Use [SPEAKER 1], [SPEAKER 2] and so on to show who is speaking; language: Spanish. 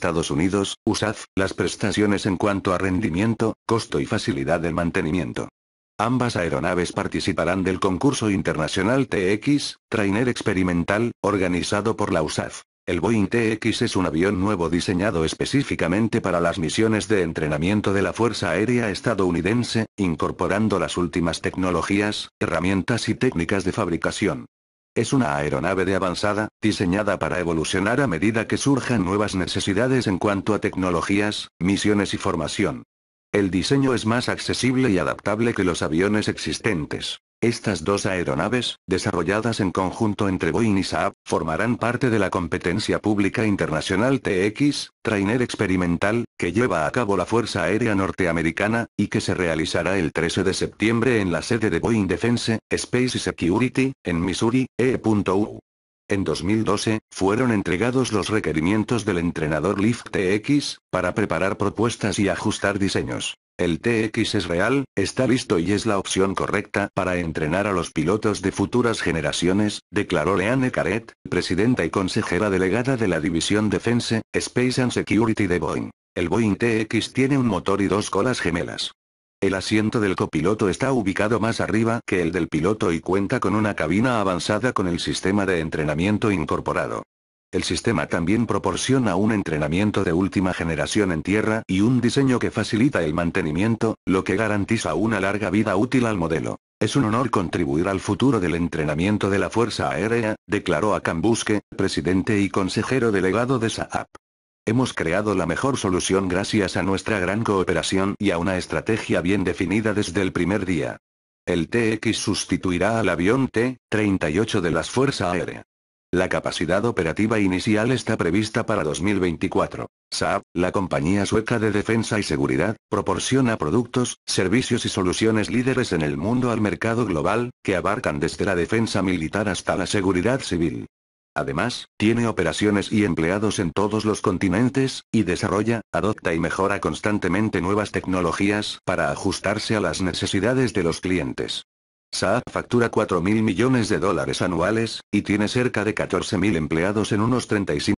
[SPEAKER 1] Estados Unidos, USAF, las prestaciones en cuanto a rendimiento, costo y facilidad de mantenimiento. Ambas aeronaves participarán del concurso internacional TX, Trainer Experimental, organizado por la USAF. El Boeing TX es un avión nuevo diseñado específicamente para las misiones de entrenamiento de la Fuerza Aérea Estadounidense, incorporando las últimas tecnologías, herramientas y técnicas de fabricación. Es una aeronave de avanzada, diseñada para evolucionar a medida que surjan nuevas necesidades en cuanto a tecnologías, misiones y formación. El diseño es más accesible y adaptable que los aviones existentes. Estas dos aeronaves, desarrolladas en conjunto entre Boeing y Saab, formarán parte de la competencia pública internacional TX, Trainer Experimental, que lleva a cabo la Fuerza Aérea Norteamericana, y que se realizará el 13 de septiembre en la sede de Boeing Defense, Space Security, en Missouri, E.U. En 2012, fueron entregados los requerimientos del entrenador Lift TX, para preparar propuestas y ajustar diseños. El TX es real, está listo y es la opción correcta para entrenar a los pilotos de futuras generaciones, declaró Leanne Caret, presidenta y consejera delegada de la división Defense, Space and Security de Boeing. El Boeing TX tiene un motor y dos colas gemelas. El asiento del copiloto está ubicado más arriba que el del piloto y cuenta con una cabina avanzada con el sistema de entrenamiento incorporado. El sistema también proporciona un entrenamiento de última generación en tierra y un diseño que facilita el mantenimiento, lo que garantiza una larga vida útil al modelo. Es un honor contribuir al futuro del entrenamiento de la Fuerza Aérea, declaró Akambuske, presidente y consejero delegado de SAAP. Hemos creado la mejor solución gracias a nuestra gran cooperación y a una estrategia bien definida desde el primer día. El TX sustituirá al avión T-38 de las Fuerza Aérea. La capacidad operativa inicial está prevista para 2024. Saab, la compañía sueca de defensa y seguridad, proporciona productos, servicios y soluciones líderes en el mundo al mercado global, que abarcan desde la defensa militar hasta la seguridad civil. Además, tiene operaciones y empleados en todos los continentes, y desarrolla, adopta y mejora constantemente nuevas tecnologías para ajustarse a las necesidades de los clientes. Saab factura 4.000 millones de dólares anuales, y tiene cerca de 14.000 empleados en unos 35